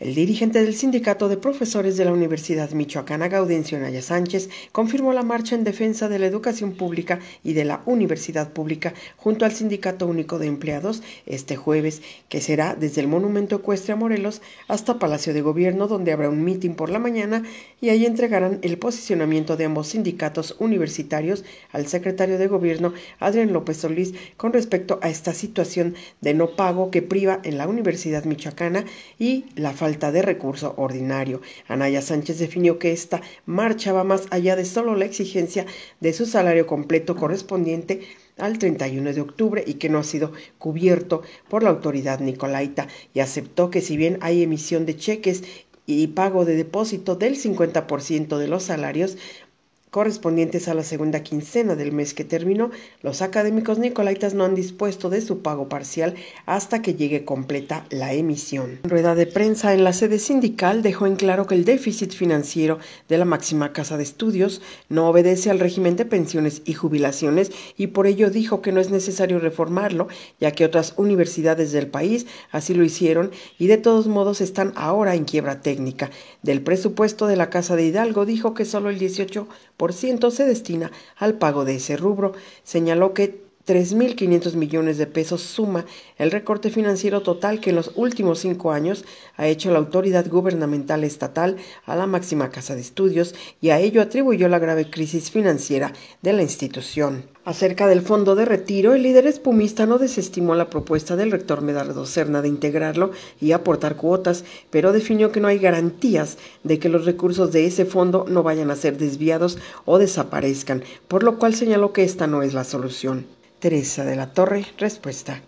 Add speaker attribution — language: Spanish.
Speaker 1: El dirigente del Sindicato de Profesores de la Universidad Michoacana, Gaudencio Naya Sánchez, confirmó la marcha en defensa de la educación pública y de la universidad pública junto al Sindicato Único de Empleados este jueves, que será desde el Monumento Ecuestre a Morelos hasta Palacio de Gobierno, donde habrá un mitin por la mañana y ahí entregarán el posicionamiento de ambos sindicatos universitarios al secretario de Gobierno, Adrián López Solís, con respecto a esta situación de no pago que priva en la Universidad Michoacana y la falta falta de recurso ordinario. Anaya Sánchez definió que esta marcha va más allá de solo la exigencia de su salario completo correspondiente al 31 de octubre y que no ha sido cubierto por la autoridad nicolaita y aceptó que si bien hay emisión de cheques y pago de depósito del 50% de los salarios, correspondientes a la segunda quincena del mes que terminó, los académicos nicolaitas no han dispuesto de su pago parcial hasta que llegue completa la emisión. En rueda de prensa en la sede sindical dejó en claro que el déficit financiero de la máxima casa de estudios no obedece al régimen de pensiones y jubilaciones y por ello dijo que no es necesario reformarlo, ya que otras universidades del país así lo hicieron y de todos modos están ahora en quiebra técnica. Del presupuesto de la Casa de Hidalgo dijo que solo el 18 ciento se destina al pago de ese rubro. Señaló que 3.500 millones de pesos suma el recorte financiero total que en los últimos cinco años ha hecho la autoridad gubernamental estatal a la máxima casa de estudios y a ello atribuyó la grave crisis financiera de la institución. Acerca del fondo de retiro, el líder espumista no desestimó la propuesta del rector Medardo Serna de integrarlo y aportar cuotas, pero definió que no hay garantías de que los recursos de ese fondo no vayan a ser desviados o desaparezcan, por lo cual señaló que esta no es la solución. Teresa de la Torre, respuesta.